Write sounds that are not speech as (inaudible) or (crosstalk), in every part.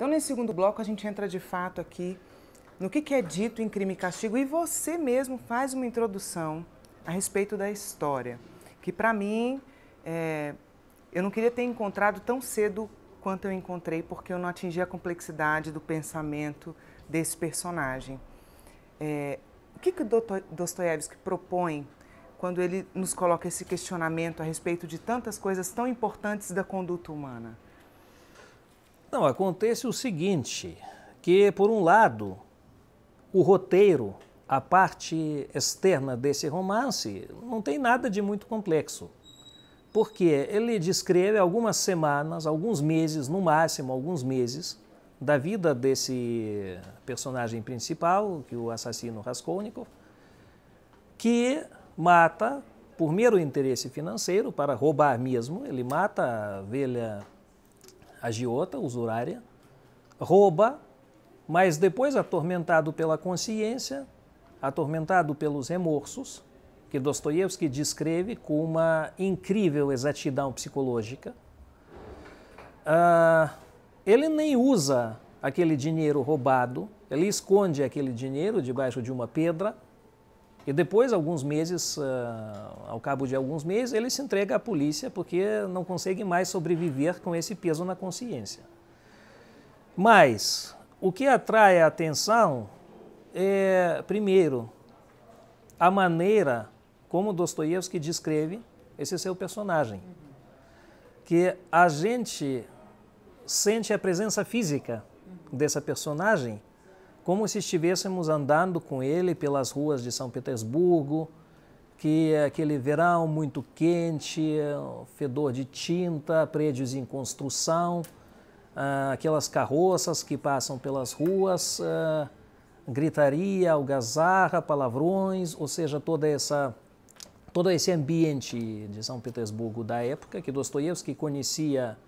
Então, nesse segundo bloco, a gente entra de fato aqui no que, que é dito em crime e castigo e você mesmo faz uma introdução a respeito da história, que para mim é, eu não queria ter encontrado tão cedo quanto eu encontrei, porque eu não atingi a complexidade do pensamento desse personagem. É, o que, que Dostoiévski propõe quando ele nos coloca esse questionamento a respeito de tantas coisas tão importantes da conduta humana? Não, acontece o seguinte, que por um lado, o roteiro, a parte externa desse romance, não tem nada de muito complexo. Porque ele descreve algumas semanas, alguns meses, no máximo alguns meses, da vida desse personagem principal, que é o assassino Raskolnikov, que mata por mero interesse financeiro, para roubar mesmo, ele mata a velha agiota, usurária, rouba, mas depois, atormentado pela consciência, atormentado pelos remorsos, que Dostoiévski descreve com uma incrível exatidão psicológica, uh, ele nem usa aquele dinheiro roubado, ele esconde aquele dinheiro debaixo de uma pedra e depois, alguns meses, uh, ao cabo de alguns meses, ele se entrega à polícia porque não consegue mais sobreviver com esse peso na consciência. Mas o que atrai a atenção é, primeiro, a maneira como Dostoiévski descreve esse seu personagem. Que a gente sente a presença física dessa personagem como se estivéssemos andando com ele pelas ruas de São Petersburgo, que é aquele verão muito quente, fedor de tinta, prédios em construção, ah, aquelas carroças que passam pelas ruas, ah, gritaria, algazarra, palavrões, ou seja, toda essa todo esse ambiente de São Petersburgo da época que Dostoiévski conhecia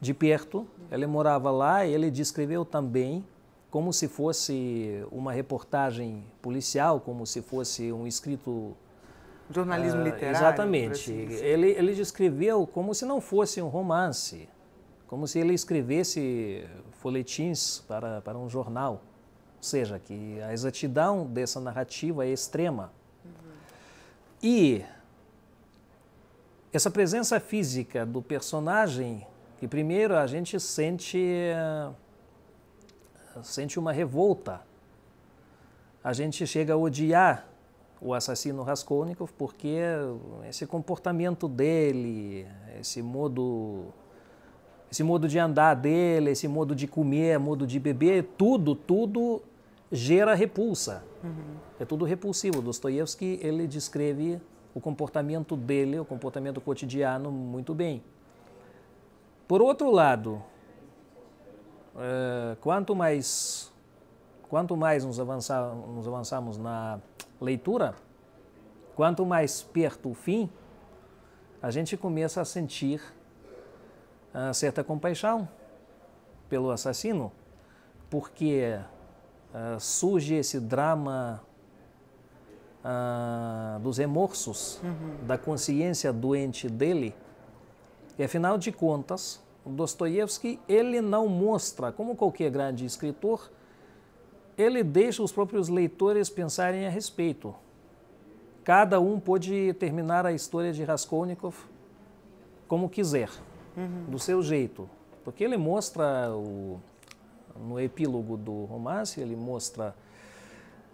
de perto, ele morava lá e ele descreveu também como se fosse uma reportagem policial, como se fosse um escrito jornalismo ah, literário. exatamente. Assim ele, ele descreveu como se não fosse um romance, como se ele escrevesse folhetins para, para um jornal. Ou seja, que a exatidão dessa narrativa é extrema. Uhum. E essa presença física do personagem, que primeiro a gente sente. Uh, sente uma revolta. A gente chega a odiar o assassino Raskolnikov porque esse comportamento dele, esse modo esse modo de andar dele, esse modo de comer, modo de beber, tudo, tudo gera repulsa. Uhum. É tudo repulsivo. Dostoiévski, ele descreve o comportamento dele, o comportamento cotidiano muito bem. Por outro lado, eh, quanto mais quanto mais nos, avançar, nos avançamos na leitura, quanto mais perto o fim, a gente começa a sentir uh, certa compaixão pelo assassino, porque uh, surge esse drama uh, dos remorsos, uhum. da consciência doente dele, e afinal de contas, Dostoiévski, ele não mostra, como qualquer grande escritor, ele deixa os próprios leitores pensarem a respeito. Cada um pode terminar a história de Raskolnikov como quiser, uhum. do seu jeito. Porque ele mostra, o, no epílogo do romance, ele mostra.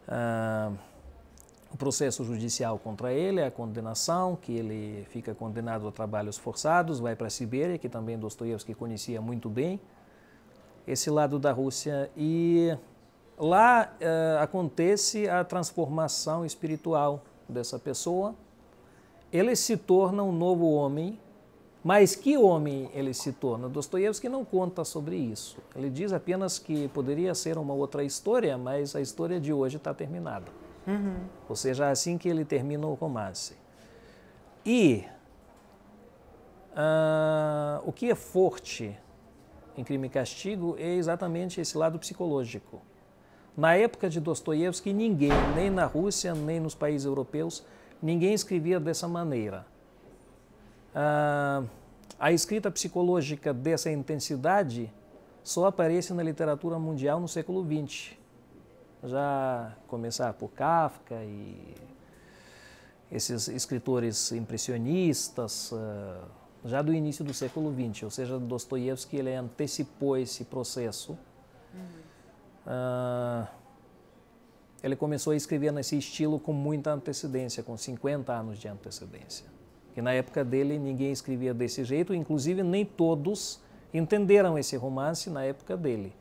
Uh, o processo judicial contra ele, a condenação, que ele fica condenado a trabalhos forçados, vai para a Sibéria, que também Dostoiévski conhecia muito bem, esse lado da Rússia. E lá uh, acontece a transformação espiritual dessa pessoa. Ele se torna um novo homem, mas que homem ele se torna? Dostoiévski não conta sobre isso. Ele diz apenas que poderia ser uma outra história, mas a história de hoje está terminada. Uhum. Ou seja, assim que ele termina o romance. E uh, o que é forte em crime e castigo é exatamente esse lado psicológico. Na época de Dostoiévski, ninguém, nem na Rússia, nem nos países europeus, ninguém escrevia dessa maneira. Uh, a escrita psicológica dessa intensidade só aparece na literatura mundial no século XX já começar por Kafka e esses escritores impressionistas, eh, já do início do século XX, ou seja, Dostoiévski ele antecipou esse processo. Uhum. Ah, ele começou a escrever nesse estilo com muita antecedência, com 50 anos de antecedência. Que na época dele ninguém escrevia desse jeito, inclusive nem todos entenderam esse romance na época dele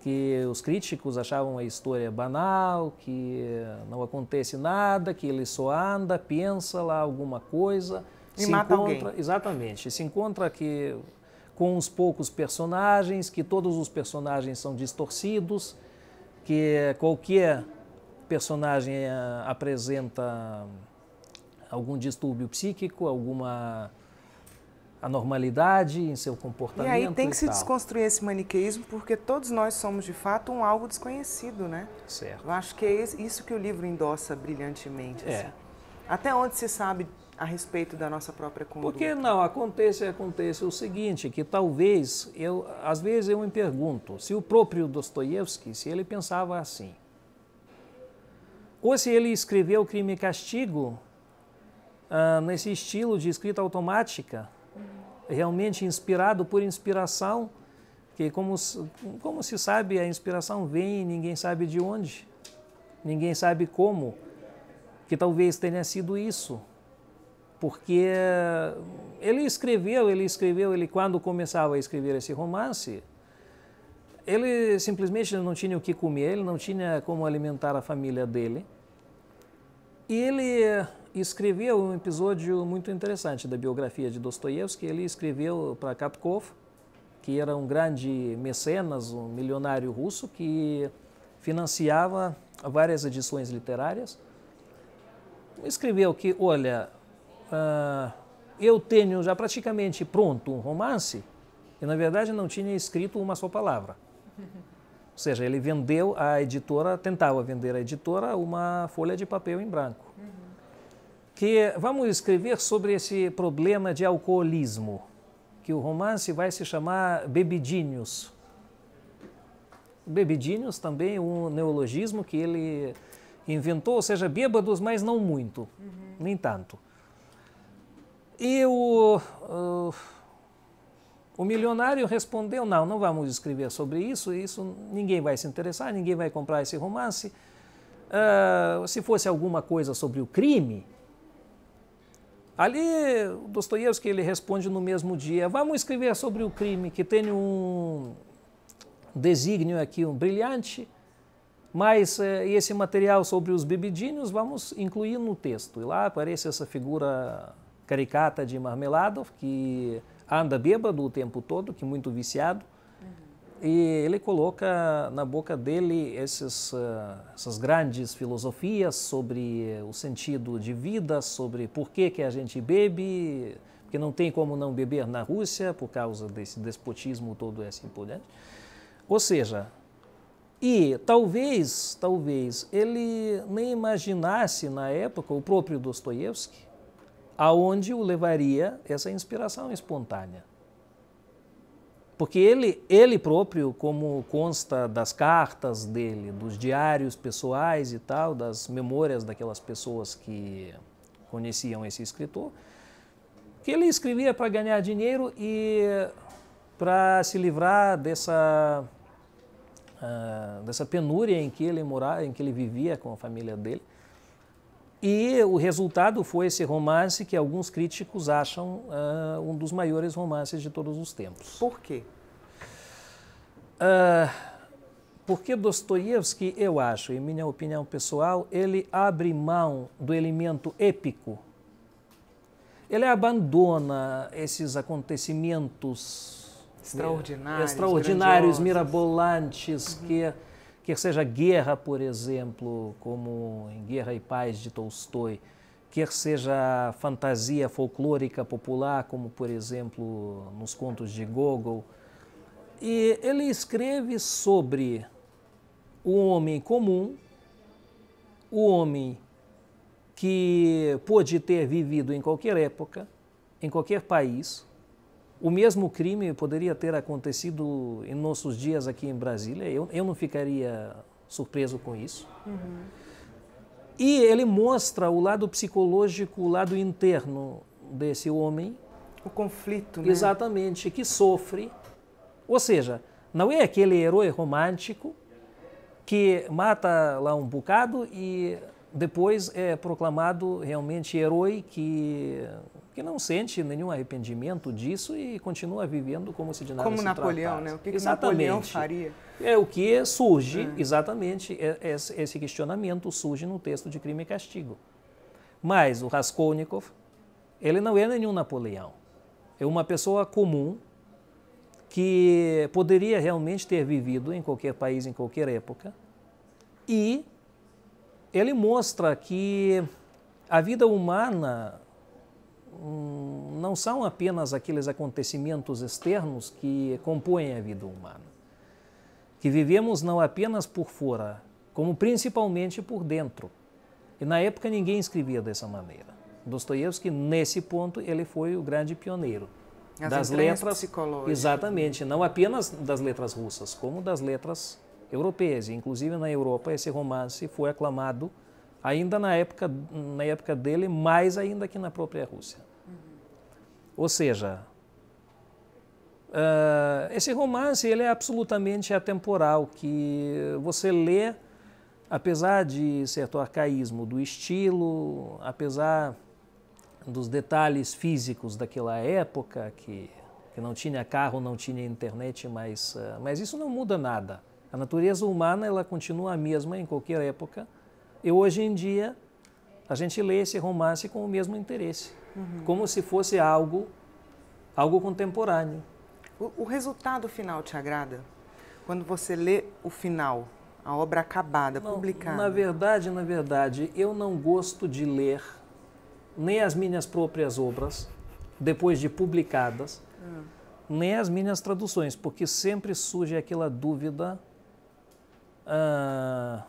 que os críticos achavam a história banal, que não acontece nada, que ele só anda, pensa lá alguma coisa, e se mata encontra, alguém. exatamente, se encontra que com os poucos personagens, que todos os personagens são distorcidos, que qualquer personagem eh, apresenta algum distúrbio psíquico, alguma a normalidade em seu comportamento. E aí tem que se tal. desconstruir esse maniqueísmo, porque todos nós somos de fato um algo desconhecido, né? Certo. Eu acho que é isso que o livro endossa brilhantemente. É. Assim. Até onde se sabe a respeito da nossa própria conduta? Porque não aconteça aconteça o seguinte, que talvez eu às vezes eu me pergunto se o próprio Dostoiévski, se ele pensava assim, ou se ele escreveu Crime e Castigo ah, nesse estilo de escrita automática realmente inspirado por inspiração, que como, como se sabe, a inspiração vem e ninguém sabe de onde, ninguém sabe como, que talvez tenha sido isso. Porque ele escreveu, ele escreveu, ele quando começava a escrever esse romance, ele simplesmente não tinha o que comer, ele não tinha como alimentar a família dele. E ele escreveu um episódio muito interessante da biografia de Dostoiévski. Ele escreveu para Katkov, que era um grande mecenas, um milionário russo que financiava várias edições literárias. Escreveu que, olha, uh, eu tenho já praticamente pronto um romance e, na verdade, não tinha escrito uma só palavra. (laughs) Ou seja, ele vendeu a editora, tentava vender a editora uma folha de papel em branco que vamos escrever sobre esse problema de alcoolismo, que o romance vai se chamar Bebidinhos. Bebidinhos também um neologismo que ele inventou, ou seja, bêbados, mas não muito, uhum. nem tanto. E o, o, uh, o milionário respondeu: não, não vamos escrever sobre isso, isso ninguém vai se interessar, ninguém vai comprar esse romance. Uh, se fosse alguma coisa sobre o crime, Ali, Dostoiévski ele responde no mesmo dia: vamos escrever sobre o crime, que tem um desígnio aqui, um brilhante, mas eh, esse material sobre os bebidinhos vamos incluir no texto. E lá aparece essa figura caricata de Marmeladov, que anda bêbado o tempo todo, que muito viciado, e ele coloca na boca dele esses, ah, essas grandes filosofias sobre o sentido de vida, sobre por que, que a gente bebe, porque não tem como não beber na Rússia por causa desse despotismo todo esse por Ou seja, e talvez, talvez ele nem imaginasse na época o próprio Dostoiévski aonde o levaria essa inspiração espontânea. Porque ele, ele próprio, como consta das cartas dele, dos diários pessoais e tal, das memórias daquelas pessoas que conheciam esse escritor, que ele escrevia para ganhar dinheiro e para se livrar dessa uh, dessa penúria em que ele morava, em que ele vivia com a família dele. E o resultado foi esse romance que alguns críticos acham uh, um dos maiores romances de todos os tempos. Por quê? Uh, porque Dostoiévski, eu acho, em minha opinião pessoal, ele abre mão do elemento épico. Ele abandona esses acontecimentos extraordinários, extraordinários mirabolantes uhum. que quer seja Guerra, por exemplo, como em Guerra e Paz de Tolstói, quer seja fantasia folclórica popular, como por exemplo nos contos de Gogol. E ele escreve sobre o homem comum, o homem que pôde ter vivido em qualquer época, em qualquer país, o mesmo crime poderia ter acontecido em nossos dias aqui em Brasília. Eu, eu não ficaria surpreso com isso. Uhum. E ele mostra o lado psicológico, o lado interno desse homem. O conflito, né? Exatamente, que sofre. Ou seja, não é aquele herói romântico que mata lá um bocado e depois é proclamado realmente herói que que não sente nenhum arrependimento disso e continua vivendo como se de nada como se Napoleão, né? tratasse. né? O que, exatamente. que Napoleão faria? É o que surge, é. exatamente, é, é, esse questionamento surge no texto de Crime e Castigo. Mas o Raskolnikov, ele não é nenhum Napoleão. É uma pessoa comum que poderia realmente ter vivido em qualquer país, em qualquer época. E ele mostra que a vida humana não são apenas aqueles acontecimentos externos que compõem a vida humana. Que vivemos não apenas por fora, como principalmente por dentro. E na época ninguém escrevia dessa maneira. Dostoiévski, nesse ponto, ele foi o grande pioneiro. As das letras Exatamente, não apenas das letras russas, como das letras europeias. Inclusive na Europa esse romance foi aclamado ainda na época na época dele, mais ainda que na própria Rússia. Ou seja, uh, esse romance ele é absolutamente atemporal, que você lê, apesar de certo arcaísmo do estilo, apesar dos detalhes físicos daquela época, que, que não tinha carro, não tinha internet, mas, uh, mas isso não muda nada. A natureza humana ela continua a mesma em qualquer época. E hoje em dia a gente lê esse romance com o mesmo interesse uhum. como se fosse algo, algo contemporâneo. O, o resultado final te agrada? Quando você lê o final, a obra acabada, não, publicada. Na verdade, na verdade, eu não gosto de ler nem as minhas próprias obras depois de publicadas, hum. nem as minhas traduções, porque sempre surge aquela dúvida ah,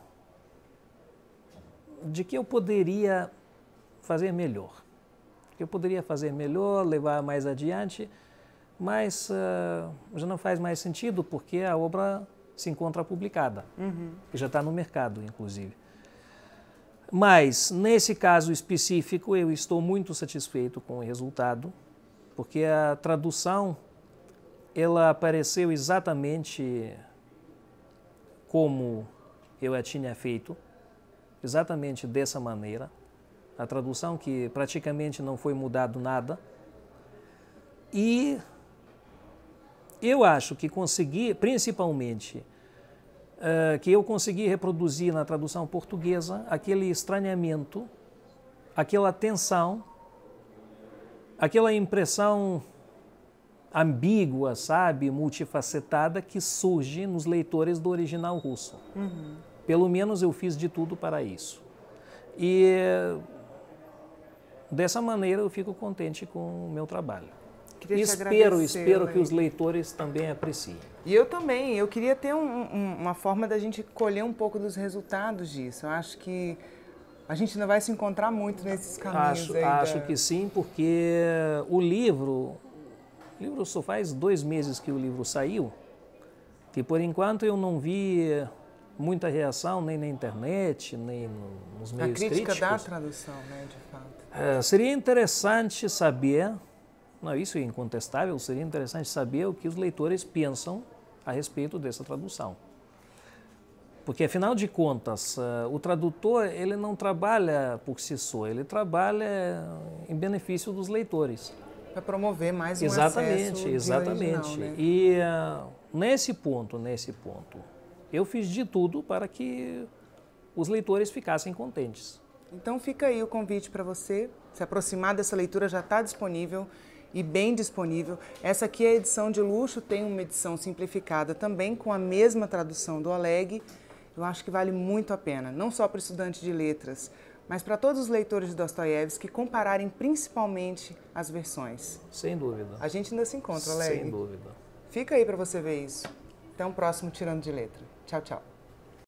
de que eu poderia fazer melhor que eu poderia fazer melhor, levar mais adiante, mas uh, já não faz mais sentido porque a obra se encontra publicada, uhum. já está no mercado, inclusive. Mas, nesse caso específico, eu estou muito satisfeito com o resultado, porque a tradução ela apareceu exatamente como eu a tinha feito, exatamente dessa maneira a tradução, que praticamente não foi mudado nada. E eu acho que consegui, principalmente, uh, que eu consegui reproduzir na tradução portuguesa aquele estranhamento, aquela tensão, aquela impressão ambígua, sabe, multifacetada que surge nos leitores do original russo. Uhum. Pelo menos eu fiz de tudo para isso. E Dessa maneira eu fico contente com o meu trabalho. Queria espero, espero que os leitores também apreciem. E eu também, eu queria ter um, um, uma forma da gente colher um pouco dos resultados disso. Eu acho que a gente não vai se encontrar muito nesses caminhos acho, aí. Acho que sim, porque o livro, o livro só faz dois meses que o livro saiu, que por enquanto eu não vi muita reação nem na internet, nem nos meios críticos. A crítica críticos. da tradução, né, de fato. É, seria interessante saber, não, isso é incontestável, seria interessante saber o que os leitores pensam a respeito dessa tradução. Porque, afinal de contas, é, o tradutor ele não trabalha por si só, ele trabalha em benefício dos leitores. Para promover mais um exatamente, Exatamente, exatamente. Né? E uh, nesse ponto, nesse ponto, eu fiz de tudo para que os leitores ficassem contentes. Então fica aí o convite para você se aproximar dessa leitura, já está disponível e bem disponível. Essa aqui é a edição de luxo, tem uma edição simplificada também com a mesma tradução do Oleg. Eu acho que vale muito a pena, não só para o estudante de letras, mas para todos os leitores de Dostoiévski compararem principalmente as versões. Sem dúvida. A gente ainda se encontra, Oleg. Sem dúvida. Fica aí para você ver isso. Até o próximo Tirando de Letra. Tchau, tchau.